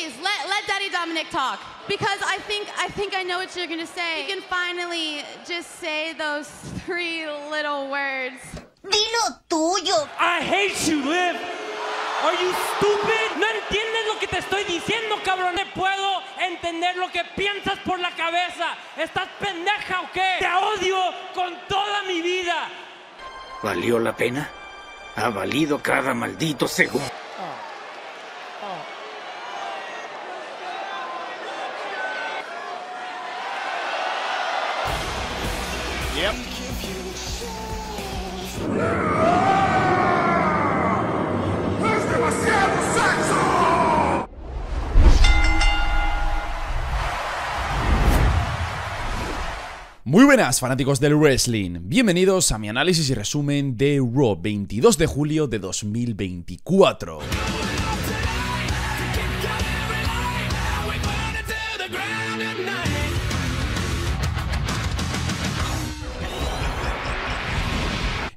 please let, let Daddy Dominic talk because I think I think I know what you're gonna say. You can finally just say those three little words. Dilo tuyo. I hate you, Liv. Are you stupid? No entiendes lo que te estoy diciendo, cabrón. No puedo entender lo que piensas por la cabeza. ¿Estás pendeja o qué? Te odio con toda mi vida. ¿Valió la pena? Ha valido cada maldito segundo. Muy buenas fanáticos del wrestling, bienvenidos a mi análisis y resumen de Raw 22 de julio de 2024.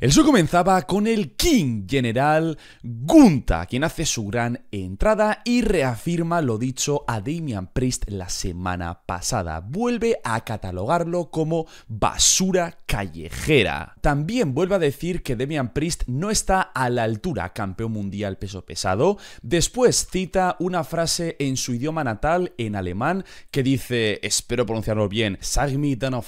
El show comenzaba con el King General Gunta, quien hace su gran entrada y reafirma lo dicho a Damian Priest la semana pasada. Vuelve a catalogarlo como basura callejera. También vuelve a decir que Damian Priest no está a la altura campeón mundial peso pesado. Después cita una frase en su idioma natal, en alemán, que dice, espero pronunciarlo bien, Sag dann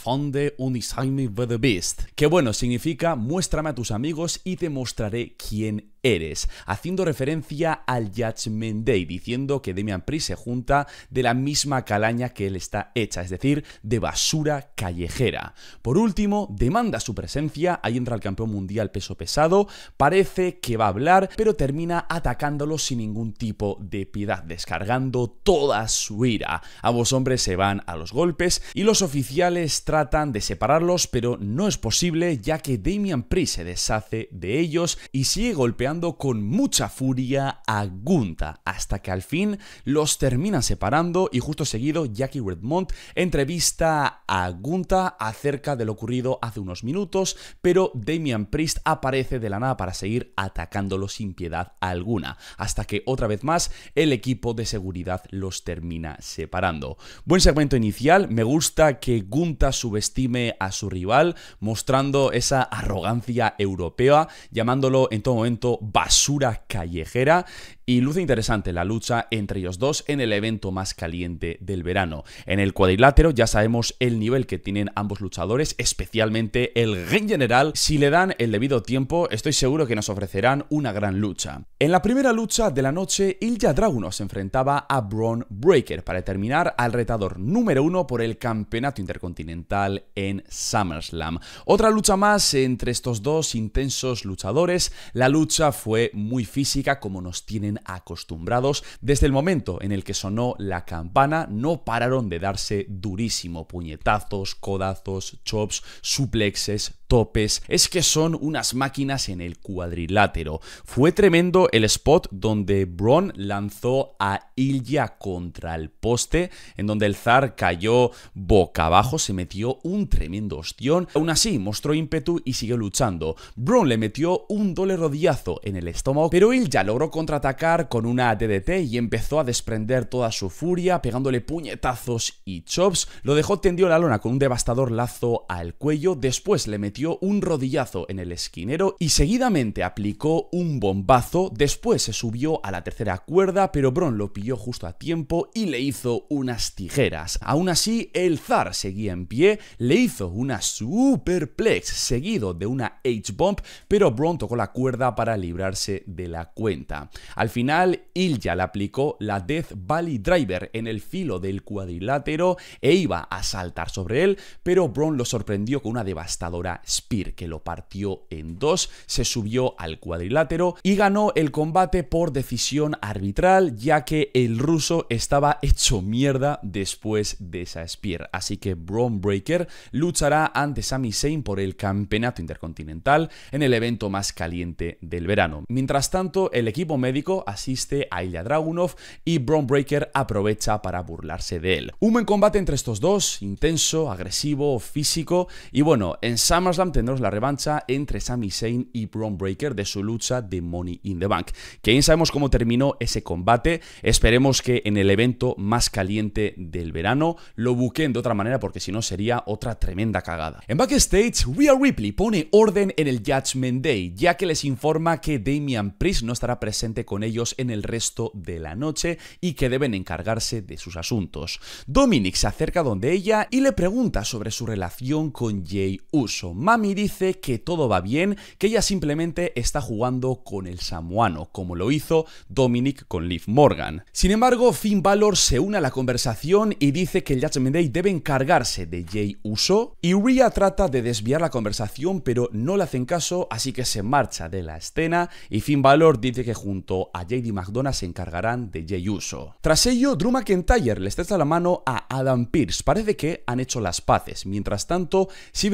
Que bueno, significa muestra a tus amigos y te mostraré quién eres, haciendo referencia al Judgment Day, diciendo que Damian Priest se junta de la misma calaña que él está hecha, es decir, de basura callejera. Por último, demanda su presencia, ahí entra el campeón mundial peso pesado, parece que va a hablar, pero termina atacándolo sin ningún tipo de piedad, descargando toda su ira. Ambos hombres se van a los golpes y los oficiales tratan de separarlos, pero no es posible ya que Damian Priest se deshace de ellos y sigue golpeando con mucha furia a Gunta, hasta que al fin los termina separando y justo seguido Jackie Redmond entrevista a Gunta acerca de lo ocurrido hace unos minutos, pero Damian Priest aparece de la nada para seguir atacándolo sin piedad alguna, hasta que otra vez más el equipo de seguridad los termina separando. Buen segmento inicial, me gusta que Gunta subestime a su rival, mostrando esa arrogancia europea, llamándolo en todo momento basura callejera y luce interesante la lucha entre ellos dos en el evento más caliente del verano. En el cuadrilátero ya sabemos el nivel que tienen ambos luchadores, especialmente el ring General. Si le dan el debido tiempo, estoy seguro que nos ofrecerán una gran lucha. En la primera lucha de la noche, Ilja Dragunov se enfrentaba a Braun Breaker para terminar al retador número uno por el campeonato intercontinental en SummerSlam. Otra lucha más entre estos dos intensos luchadores. La lucha fue muy física como nos tienen acostumbrados, desde el momento en el que sonó la campana no pararon de darse durísimo puñetazos, codazos, chops, suplexes, topes, es que son unas máquinas en el cuadrilátero. Fue tremendo el spot donde Braun lanzó a Ilya contra el poste, en donde el zar cayó boca abajo, se metió un tremendo hostión aún así mostró ímpetu y siguió luchando. Braun le metió un doble rodillazo en el estómago, pero Ilya logró contraatacar con una DDT y empezó a desprender toda su furia, pegándole puñetazos y chops, lo dejó tendido en la lona con un devastador lazo al cuello, después le metió metió un rodillazo en el esquinero y seguidamente aplicó un bombazo. Después se subió a la tercera cuerda, pero Bron lo pilló justo a tiempo y le hizo unas tijeras. Aún así, el zar seguía en pie, le hizo una superplex seguido de una H-bomb, pero Bron tocó la cuerda para librarse de la cuenta. Al final, Ilja le aplicó la Death Valley Driver en el filo del cuadrilátero e iba a saltar sobre él, pero Bron lo sorprendió con una devastadora Spear, que lo partió en dos, se subió al cuadrilátero y ganó el combate por decisión arbitral, ya que el ruso estaba hecho mierda después de esa Spear. Así que Braun Breaker luchará ante Sami Zayn por el campeonato intercontinental en el evento más caliente del verano. Mientras tanto, el equipo médico asiste a Ilya Dragunov y Braun Breaker aprovecha para burlarse de él. Un buen combate entre estos dos, intenso, agresivo, físico y bueno, en Summer tendremos la revancha entre Sami Zayn y Braun Breaker de su lucha de Money in the Bank. Que bien sabemos cómo terminó ese combate. Esperemos que en el evento más caliente del verano lo buquen de otra manera porque si no sería otra tremenda cagada. En backstage, Rhea Ripley pone orden en el Judgment Day, ya que les informa que Damian Priest no estará presente con ellos en el resto de la noche y que deben encargarse de sus asuntos. Dominic se acerca donde ella y le pregunta sobre su relación con Jay Uso. Mami dice que todo va bien, que ella simplemente está jugando con el samuano, como lo hizo Dominic con Liv Morgan. Sin embargo, Finn Balor se une a la conversación y dice que el Judgment debe encargarse de Jay Uso, y Rhea trata de desviar la conversación, pero no le hacen caso, así que se marcha de la escena y Finn Balor dice que junto a JD McDonough se encargarán de Jay Uso. Tras ello, Drew McIntyre le estrecha la mano a Adam Pierce. Parece que han hecho las paces. Mientras tanto,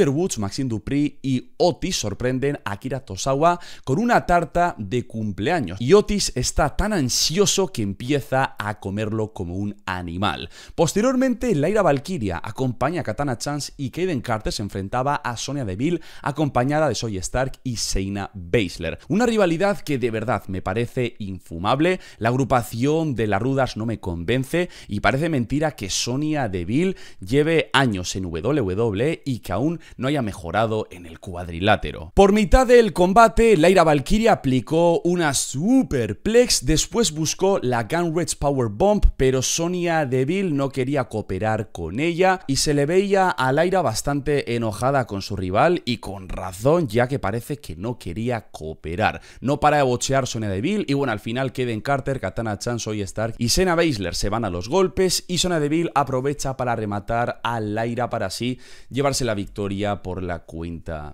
Woods, Maxine y Otis sorprenden a Akira Tosawa con una tarta de cumpleaños. Y Otis está tan ansioso que empieza a comerlo como un animal. Posteriormente, Laira Valkyria acompaña a Katana Chance y Kaden Carter se enfrentaba a Sonia Deville acompañada de Soy Stark y Seina Baszler. Una rivalidad que de verdad me parece infumable, la agrupación de las rudas no me convence y parece mentira que Sonia Deville lleve años en WWE y que aún no haya mejorado en el cuadrilátero. Por mitad del combate, Lyra Valkyrie aplicó una superplex, después buscó la Gunred's Power Bomb, pero Sonia Deville no quería cooperar con ella y se le veía a Lyra bastante enojada con su rival y con razón, ya que parece que no quería cooperar. No para de bochear Sonia Deville y bueno, al final queden Carter, Katana Chance, y Stark y Sena Baszler se van a los golpes y Sonia Deville aprovecha para rematar a Lyra para así llevarse la victoria por la cuenta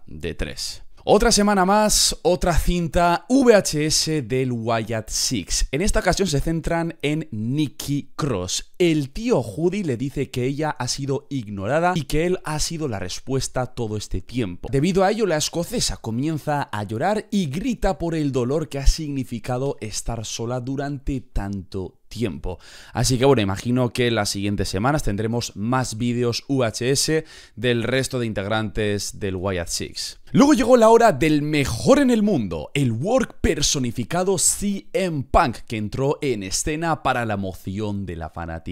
de tres. Otra semana más, otra cinta VHS del Wyatt Six. En esta ocasión se centran en Nicky Cross el tío Judy le dice que ella ha sido ignorada y que él ha sido la respuesta todo este tiempo. Debido a ello, la escocesa comienza a llorar y grita por el dolor que ha significado estar sola durante tanto tiempo. Así que bueno, imagino que las siguientes semanas tendremos más vídeos UHS del resto de integrantes del Wyatt Six. Luego llegó la hora del mejor en el mundo, el work personificado CM Punk, que entró en escena para la moción de la fanática.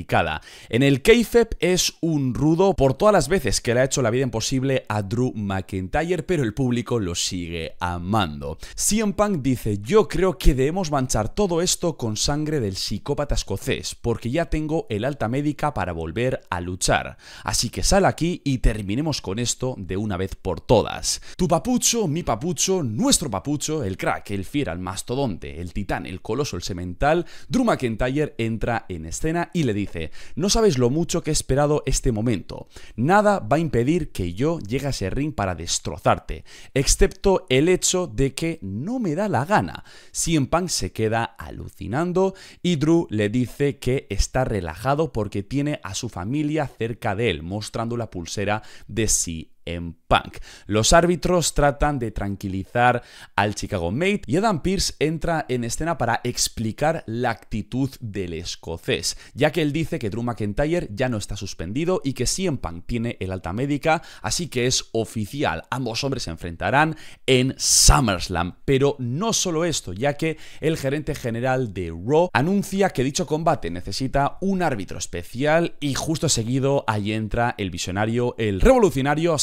En el KFEP es un rudo por todas las veces que le ha hecho la vida imposible a Drew McIntyre, pero el público lo sigue amando. CM Punk dice, yo creo que debemos manchar todo esto con sangre del psicópata escocés, porque ya tengo el alta médica para volver a luchar. Así que sal aquí y terminemos con esto de una vez por todas. Tu papucho, mi papucho, nuestro papucho, el crack, el fiera, mastodonte, el titán, el coloso, el semental, Drew McIntyre entra en escena y le dice, dice, no sabes lo mucho que he esperado este momento. Nada va a impedir que yo llegue a ese ring para destrozarte, excepto el hecho de que no me da la gana. CM se queda alucinando y Drew le dice que está relajado porque tiene a su familia cerca de él, mostrando la pulsera de Si en Punk. Los árbitros tratan de tranquilizar al Chicago Mate y Adam Pierce entra en escena para explicar la actitud del escocés, ya que él dice que Drew McIntyre ya no está suspendido y que sí en Punk tiene el alta médica, así que es oficial. Ambos hombres se enfrentarán en SummerSlam. Pero no solo esto, ya que el gerente general de Raw anuncia que dicho combate necesita un árbitro especial y justo seguido ahí entra el visionario, el revolucionario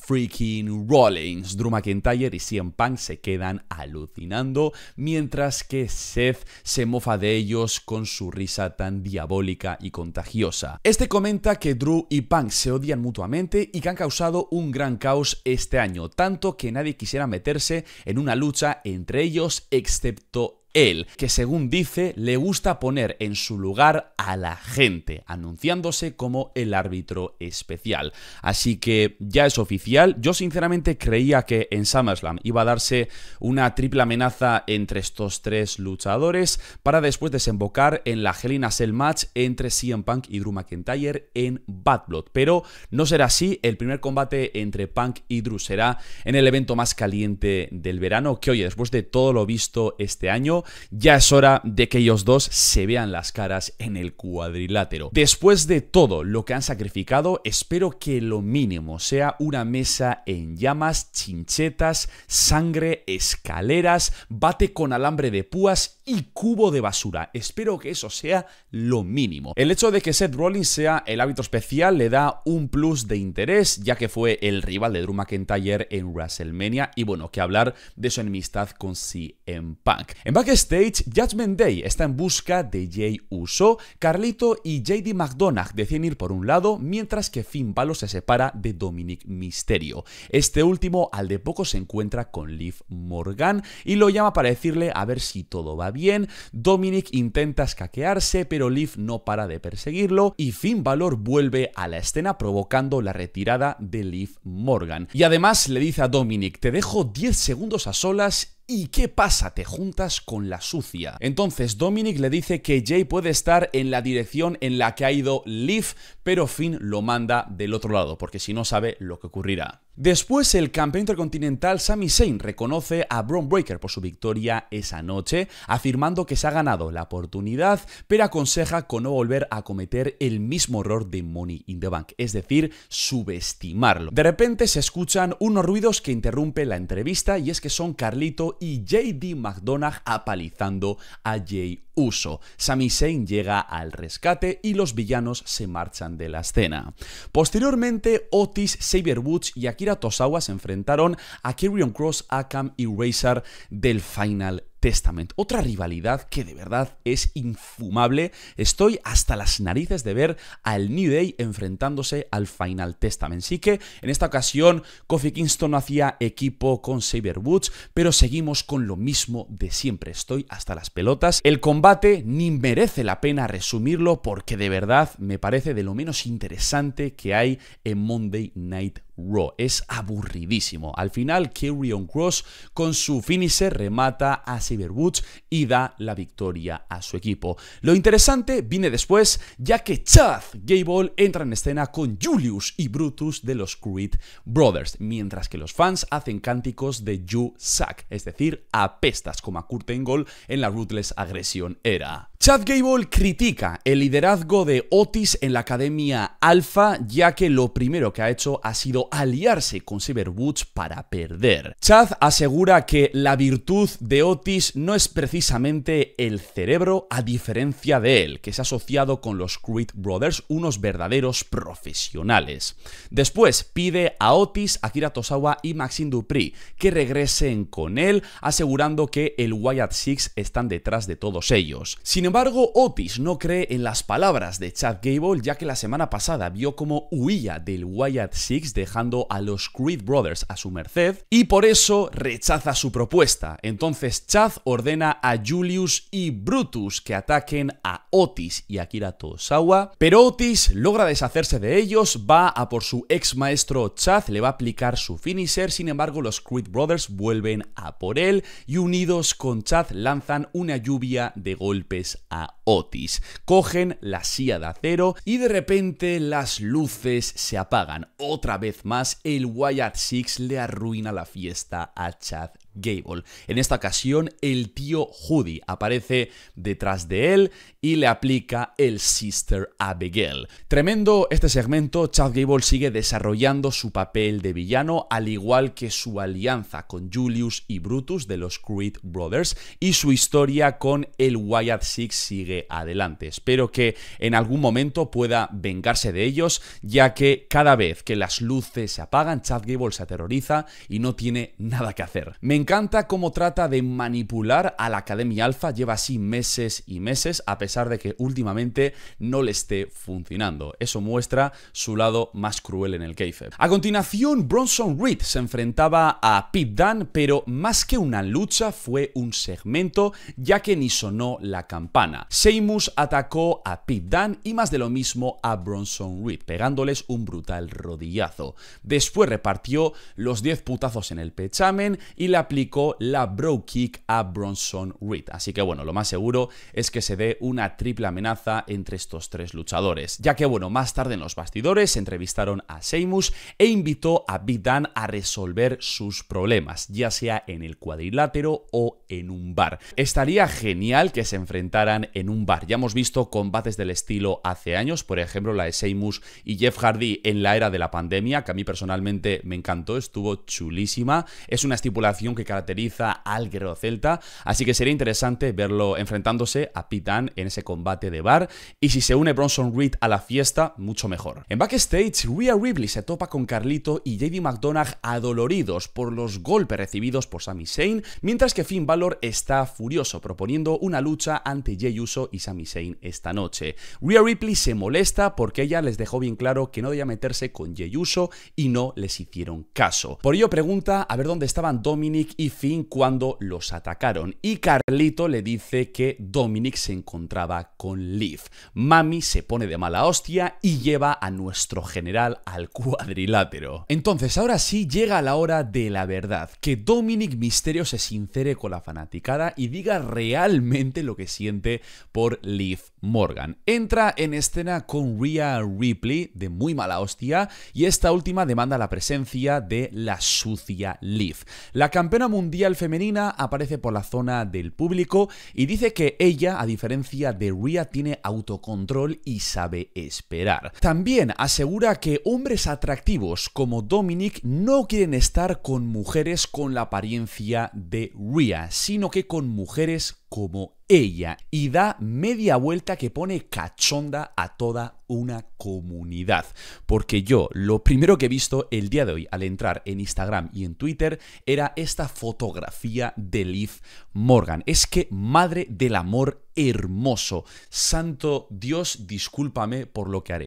freaking Rollins. Drew McIntyre y CM Punk se quedan alucinando, mientras que Seth se mofa de ellos con su risa tan diabólica y contagiosa. Este comenta que Drew y Punk se odian mutuamente y que han causado un gran caos este año, tanto que nadie quisiera meterse en una lucha entre ellos excepto él, que según dice le gusta poner en su lugar a la gente, anunciándose como el árbitro especial. Así que ya es oficial, yo sinceramente creía que en SummerSlam iba a darse una triple amenaza entre estos tres luchadores para después desembocar en la Hell Cell match entre CM Punk y Drew McIntyre en Bad Blood, pero no será así, el primer combate entre Punk y Drew será en el evento más caliente del verano, que oye, después de todo lo visto este año, ya es hora de que ellos dos se vean las caras en el cuadrilátero. Después de todo lo que han sacrificado, espero que lo mínimo sea una mesa en llamas, chinchetas, sangre, escaleras, bate con alambre de púas y cubo de basura. Espero que eso sea lo mínimo. El hecho de que Seth Rollins sea el hábito especial le da un plus de interés, ya que fue el rival de Drew McIntyre en WrestleMania y bueno, que hablar de su enemistad con CM Punk. En Back stage, Judgment Day está en busca de Jay Uso, Carlito y JD McDonagh deciden ir por un lado, mientras que Finn Balor se separa de Dominic Misterio. Este último, al de poco, se encuentra con Liv Morgan y lo llama para decirle a ver si todo va bien. Dominic intenta escaquearse, pero Liv no para de perseguirlo y Finn Balor vuelve a la escena provocando la retirada de Liv Morgan. Y además le dice a Dominic, te dejo 10 segundos a solas ¿Y qué pasa? Te juntas con la sucia. Entonces Dominic le dice que Jay puede estar en la dirección en la que ha ido Liv, pero Finn lo manda del otro lado, porque si no sabe lo que ocurrirá. Después, el campeón intercontinental Sami Zayn reconoce a Braun Breaker por su victoria esa noche, afirmando que se ha ganado la oportunidad, pero aconseja con no volver a cometer el mismo error de Money in the Bank, es decir, subestimarlo. De repente se escuchan unos ruidos que interrumpe la entrevista y es que son Carlito y JD McDonagh apalizando a Jay Uso. Sami Zayn llega al rescate y los villanos se marchan de la escena. Posteriormente, Otis, Xavier y Akira Tosawa se enfrentaron a Carrion Cross, Akam y Razor del Final Testament. Otra rivalidad que de verdad es infumable. Estoy hasta las narices de ver al New Day enfrentándose al Final Testament. Sí que en esta ocasión Kofi Kingston hacía equipo con Saber Woods, pero seguimos con lo mismo de siempre. Estoy hasta las pelotas. El combate ni merece la pena resumirlo porque de verdad me parece de lo menos interesante que hay en Monday Night Raw. Es aburridísimo. Al final, Kerry Cross con su finisher remata a Xavier Woods y da la victoria a su equipo. Lo interesante viene después, ya que Chad Gable entra en escena con Julius y Brutus de los Creed Brothers, mientras que los fans hacen cánticos de You Suck, es decir, apestas como a Kurt Angle en la Ruthless Aggression Era. Chad Gable critica el liderazgo de Otis en la Academia Alpha, ya que lo primero que ha hecho ha sido aliarse con Cyber Woods para perder. Chad asegura que la virtud de Otis no es precisamente el cerebro a diferencia de él, que se ha asociado con los Creed Brothers, unos verdaderos profesionales. Después pide a Otis, Akira Tosawa y Maxine Dupri que regresen con él, asegurando que el Wyatt Six están detrás de todos ellos. Sin embargo, Otis no cree en las palabras de Chad Gable, ya que la semana pasada vio cómo huía del Wyatt Six dejando a los Creed Brothers a su merced, y por eso rechaza su propuesta. Entonces Chad ordena a Julius y Brutus que ataquen a Otis y Akira Tosawa, pero Otis logra deshacerse de ellos, va a por su ex maestro Chaz, le va a aplicar su finisher, sin embargo los Creed Brothers vuelven a por él y unidos con Chad lanzan una lluvia de golpes a Otis. Cogen la silla de acero y de repente las luces se apagan. Otra vez más el Wyatt Six le arruina la fiesta a Chad Gable. En esta ocasión, el tío Judy aparece detrás de él y le aplica el Sister Abigail. Tremendo este segmento, Chad Gable sigue desarrollando su papel de villano, al igual que su alianza con Julius y Brutus de los Creed Brothers, y su historia con el Wyatt Six sigue adelante. Espero que en algún momento pueda vengarse de ellos, ya que cada vez que las luces se apagan, Chad Gable se aterroriza y no tiene nada que hacer. Me encanta cómo trata de manipular a la Academia Alpha, lleva así meses y meses, a pesar de que últimamente no le esté funcionando. Eso muestra su lado más cruel en el Keife. A continuación, Bronson Reed se enfrentaba a Pete Dan pero más que una lucha fue un segmento, ya que ni sonó la campana. Seamus atacó a Pete Dan y más de lo mismo a Bronson Reed, pegándoles un brutal rodillazo. Después repartió los 10 putazos en el pechamen y la aplicó la bro kick a Bronson Reed. Así que bueno, lo más seguro es que se dé una triple amenaza entre estos tres luchadores, ya que bueno, más tarde en los bastidores entrevistaron a Seimus e invitó a Big Dan a resolver sus problemas, ya sea en el cuadrilátero o en un bar. Estaría genial que se enfrentaran en un bar. Ya hemos visto combates del estilo hace años, por ejemplo, la de Seamus y Jeff Hardy en la era de la pandemia, que a mí personalmente me encantó, estuvo chulísima. Es una estipulación que caracteriza al guerrero celta, así que sería interesante verlo enfrentándose a Pitán en ese combate de bar, y si se une Bronson Reed a la fiesta, mucho mejor. En backstage, Rhea Ripley se topa con Carlito y JD McDonagh adoloridos por los golpes recibidos por Sami Zayn, mientras que Finn Balor está furioso proponiendo una lucha ante Jey Uso y Sami Zayn esta noche. Rhea Ripley se molesta porque ella les dejó bien claro que no debía meterse con Jey Uso y no les hicieron caso. Por ello pregunta a ver dónde estaban Dominic y Finn cuando los atacaron. Y Carlito le dice que Dominic se encontraba con Liv. Mami se pone de mala hostia y lleva a nuestro general al cuadrilátero. Entonces, ahora sí llega la hora de la verdad. Que Dominic Misterio se sincere con la fanaticada y diga realmente lo que siente por Liv Morgan. Entra en escena con Rhea Ripley, de muy mala hostia, y esta última demanda la presencia de la sucia Liv. La campeona mundial femenina aparece por la zona del público y dice que ella, a diferencia de Rhea, tiene autocontrol y sabe esperar. También asegura que hombres atractivos como Dominic no quieren estar con mujeres con la apariencia de Rhea, sino que con mujeres como ella y da media vuelta que pone cachonda a toda una comunidad. Porque yo lo primero que he visto el día de hoy al entrar en Instagram y en Twitter era esta fotografía de Liv Morgan. Es que madre del amor hermoso. Santo Dios, discúlpame por lo que haré.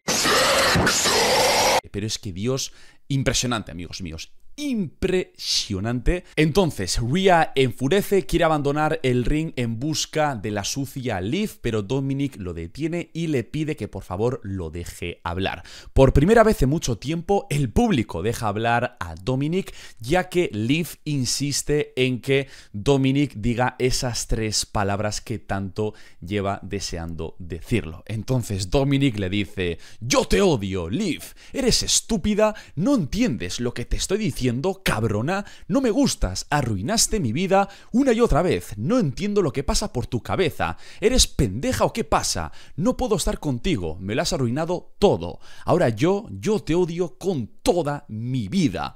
Pero es que Dios, impresionante amigos míos, impresionante. Entonces, Rhea enfurece, quiere abandonar el ring en busca de la sucia Liv, pero Dominic lo detiene y le pide que por favor lo deje hablar. Por primera vez en mucho tiempo, el público deja hablar a Dominic, ya que Liv insiste en que Dominic diga esas tres palabras que tanto lleva deseando decirlo. Entonces, Dominic le dice, yo te odio, Liv, eres estúpida, no entiendes lo que te estoy diciendo cabrona? No me gustas, arruinaste mi vida una y otra vez, no entiendo lo que pasa por tu cabeza, eres pendeja o qué pasa, no puedo estar contigo, me lo has arruinado todo, ahora yo, yo te odio con toda mi vida.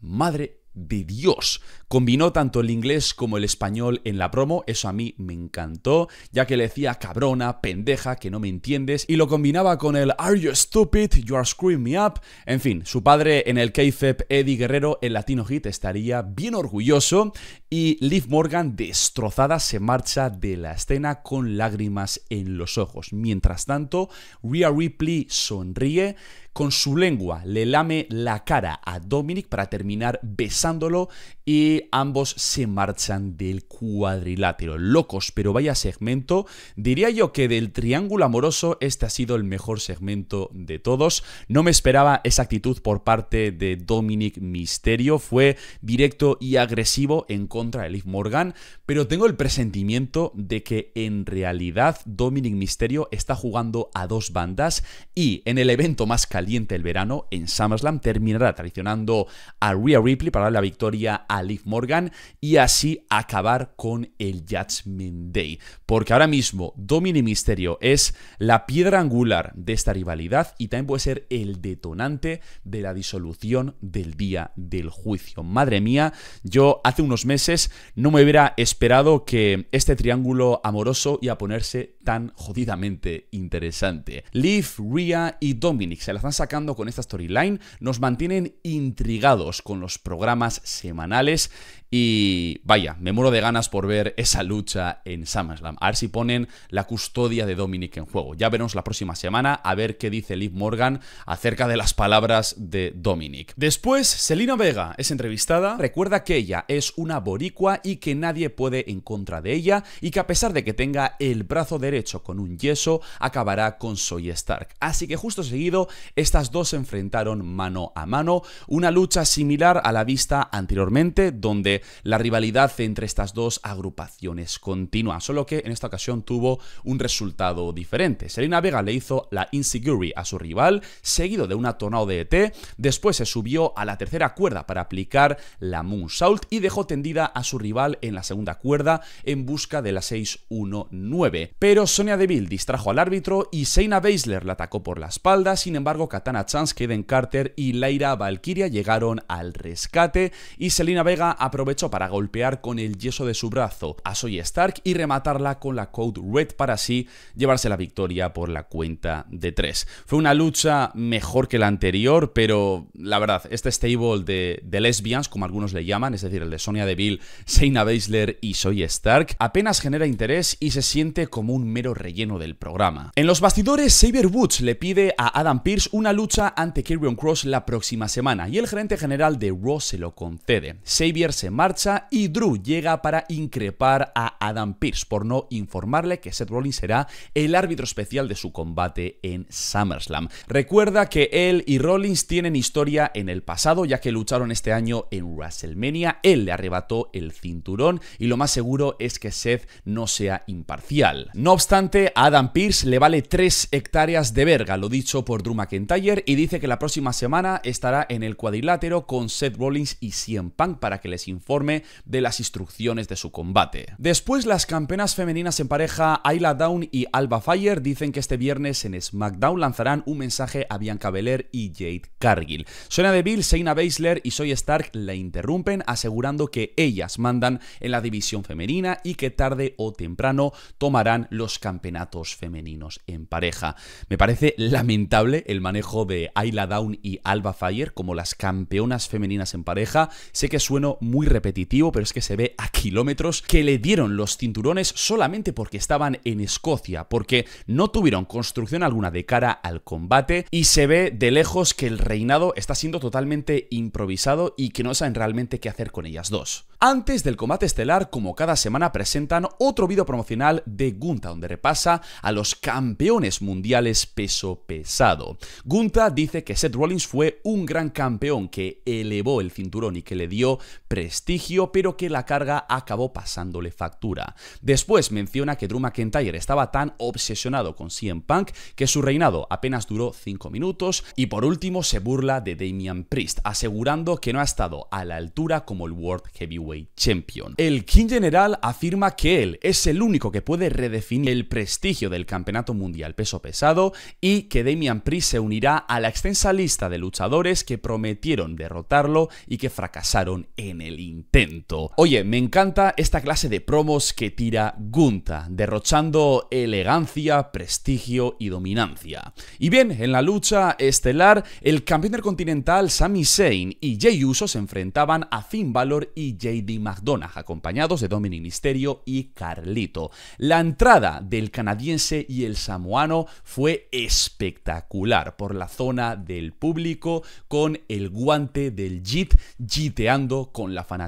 Madre de Dios. Combinó tanto el inglés como el español en la promo, eso a mí me encantó, ya que le decía cabrona, pendeja, que no me entiendes, y lo combinaba con el Are you stupid? You are screwing me up. En fin, su padre en el KFEP, Eddie Guerrero, el Latino Hit, estaría bien orgulloso, y Liv Morgan, destrozada, se marcha de la escena con lágrimas en los ojos. Mientras tanto, Rhea Ripley sonríe, con su lengua le lame la cara a Dominic para terminar besándolo y ambos se marchan del cuadrilátero. Locos, pero vaya segmento. Diría yo que del triángulo amoroso este ha sido el mejor segmento de todos. No me esperaba esa actitud por parte de Dominic Misterio. Fue directo y agresivo en contra de Liv Morgan, pero tengo el presentimiento de que en realidad Dominic Misterio está jugando a dos bandas y en el evento más caliente del verano, en SummerSlam, terminará traicionando a Rhea Ripley para dar la victoria a a Morgan y así acabar con el Judgment Day. Porque ahora mismo Domini Misterio es la piedra angular de esta rivalidad y también puede ser el detonante de la disolución del día del juicio. Madre mía, yo hace unos meses no me hubiera esperado que este triángulo amoroso iba a ponerse tan jodidamente interesante. Liv, Rhea y Dominic se la están sacando con esta storyline, nos mantienen intrigados con los programas semanales y vaya, me muero de ganas por ver esa lucha en SummerSlam. A ver si ponen la custodia de Dominic en juego. Ya veremos la próxima semana a ver qué dice Liv Morgan acerca de las palabras de Dominic. Después, Selina Vega es entrevistada. Recuerda que ella es una boricua y que nadie puede en contra de ella y que a pesar de que tenga el brazo derecho con un yeso, acabará con Soy Stark. Así que justo seguido, estas dos se enfrentaron mano a mano. Una lucha similar a la vista anteriormente, donde la rivalidad entre estas dos agrupaciones continúa, solo que en esta ocasión tuvo un resultado diferente. Selina Vega le hizo la Insecurity a su rival, seguido de una tonada de ET, después se subió a la tercera cuerda para aplicar la Salt y dejó tendida a su rival en la segunda cuerda en busca de la 6-1-9. Pero Sonia Deville distrajo al árbitro y Seina Beisler la atacó por la espalda, sin embargo Katana Chance, Kaden Carter y Laira Valkyria llegaron al rescate y Selena Vega aprovechó para golpear con el yeso de su brazo a Soy Stark y rematarla con la Code Red para así llevarse la victoria por la cuenta de tres. Fue una lucha mejor que la anterior, pero la verdad, este stable de, lesbians, como algunos le llaman, es decir, el de Sonia Deville, Seina Baszler y Soy Stark, apenas genera interés y se siente como un mero relleno del programa. En los bastidores, Xavier Woods le pide a Adam Pierce una lucha ante Kirion Cross la próxima semana y el gerente general de Raw se lo concede. Xavier se marcha y Drew llega para increpar a Adam Pearce por no informarle que Seth Rollins será el árbitro especial de su combate en SummerSlam. Recuerda que él y Rollins tienen historia en el pasado, ya que lucharon este año en WrestleMania, él le arrebató el cinturón y lo más seguro es que Seth no sea imparcial. No obstante, a Adam Pearce le vale 3 hectáreas de verga, lo dicho por Drew McIntyre, y dice que la próxima semana estará en el cuadrilátero con Seth Rollins y CM Punk para que les informe informe de las instrucciones de su combate. Después, las campeonas femeninas en pareja Ayla Down y Alba Fire dicen que este viernes en SmackDown lanzarán un mensaje a Bianca Belair y Jade Cargill. de Bill, Seina Baszler y Soy Stark la interrumpen asegurando que ellas mandan en la división femenina y que tarde o temprano tomarán los campeonatos femeninos en pareja. Me parece lamentable el manejo de Ayla Down y Alba Fire como las campeonas femeninas en pareja. Sé que sueno muy repetitivo, pero es que se ve a kilómetros, que le dieron los cinturones solamente porque estaban en Escocia, porque no tuvieron construcción alguna de cara al combate y se ve de lejos que el reinado está siendo totalmente improvisado y que no saben realmente qué hacer con ellas dos. Antes del combate estelar, como cada semana, presentan otro vídeo promocional de Gunta, donde repasa a los campeones mundiales peso pesado. Gunta dice que Seth Rollins fue un gran campeón que elevó el cinturón y que le dio prestigio pero que la carga acabó pasándole factura. Después menciona que Drew McIntyre estaba tan obsesionado con CM Punk que su reinado apenas duró 5 minutos y por último se burla de Damian Priest, asegurando que no ha estado a la altura como el World Heavyweight Champion. El King General afirma que él es el único que puede redefinir el prestigio del Campeonato Mundial Peso Pesado y que Damian Priest se unirá a la extensa lista de luchadores que prometieron derrotarlo y que fracasaron en el intento. Oye, me encanta esta clase de promos que tira Gunta, derrochando elegancia, prestigio y dominancia. Y bien, en la lucha estelar, el campeón continental Sami Zayn y Jay Uso se enfrentaban a Finn Balor y JD McDonagh, acompañados de Dominic Misterio y Carlito. La entrada del canadiense y el samoano fue espectacular por la zona del público, con el guante del jeep jiteando con la fanática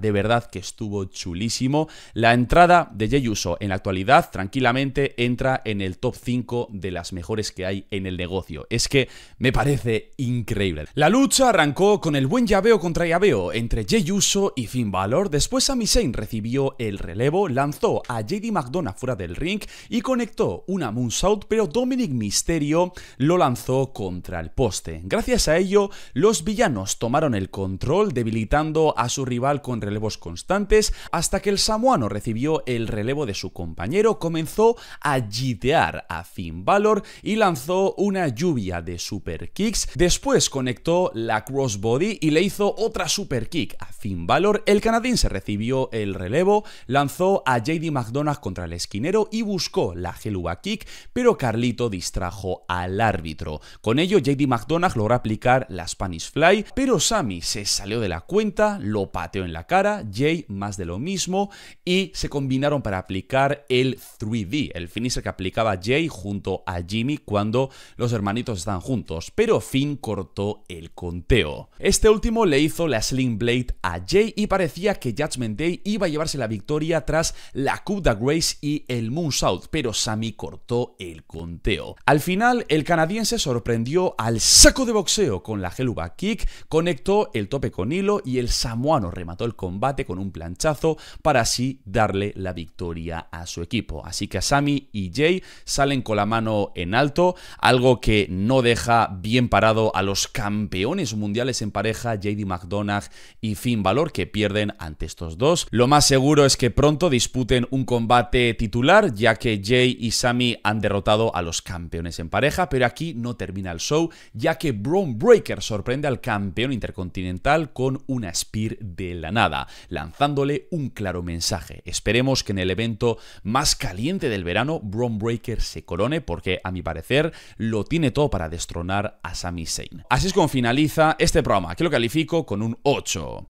de verdad que estuvo chulísimo. La entrada de Jey Uso en la actualidad tranquilamente entra en el top 5 de las mejores que hay en el negocio. Es que me parece increíble. La lucha arrancó con el buen llaveo contra llaveo entre Jeyuso Uso y Finn Balor. Después Sami Zayn recibió el relevo, lanzó a JD McDonough fuera del ring y conectó una moonsault, pero Dominic Mysterio lo lanzó contra el poste. Gracias a ello, los villanos tomaron el control debilitando a su rival con relevos constantes, hasta que el samoano recibió el relevo de su compañero, comenzó a jitear a Finn Balor y lanzó una lluvia de super kicks. Después conectó la crossbody y le hizo otra super kick a Finn Balor. El canadiense recibió el relevo, lanzó a JD McDonagh contra el esquinero y buscó la Geluba kick, pero Carlito distrajo al árbitro. Con ello, JD McDonagh logró aplicar la Spanish Fly, pero Sammy se salió de la cuenta, lo pateó en la cara, Jay más de lo mismo, y se combinaron para aplicar el 3D, el finisher que aplicaba Jay junto a Jimmy cuando los hermanitos están juntos, pero Finn cortó el conteo. Este último le hizo la Sling Blade a Jay y parecía que Judgment Day iba a llevarse la victoria tras la Coup de Grace y el South, pero Sammy cortó el conteo. Al final, el canadiense sorprendió al saco de boxeo con la Helluva Kick, conectó el tope con hilo y el samoano remató el combate con un planchazo para así darle la victoria a su equipo. Así que Sami y Jay salen con la mano en alto, algo que no deja bien parado a los campeones mundiales en pareja JD McDonagh y Finn Balor que pierden ante estos dos. Lo más seguro es que pronto disputen un combate titular ya que Jay y Sami han derrotado a los campeones en pareja, pero aquí no termina el show ya que Braun Breaker sorprende al campeón intercontinental con una Spear de de la nada, lanzándole un claro mensaje. Esperemos que en el evento más caliente del verano, Bron Breaker se corone porque, a mi parecer, lo tiene todo para destronar a Sami Zayn. Así es como finaliza este programa, que lo califico con un 8.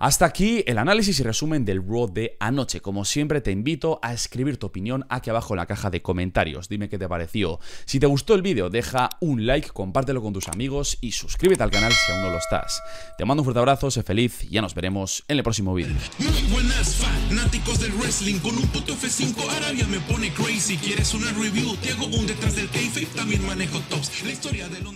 Hasta aquí el análisis y resumen del Road de anoche. Como siempre te invito a escribir tu opinión aquí abajo en la caja de comentarios. Dime qué te pareció. Si te gustó el vídeo, deja un like, compártelo con tus amigos y suscríbete al canal si aún no lo estás. Te mando un fuerte abrazo, sé feliz y ya nos veremos en el próximo vídeo. pone ¿Quieres también manejo La historia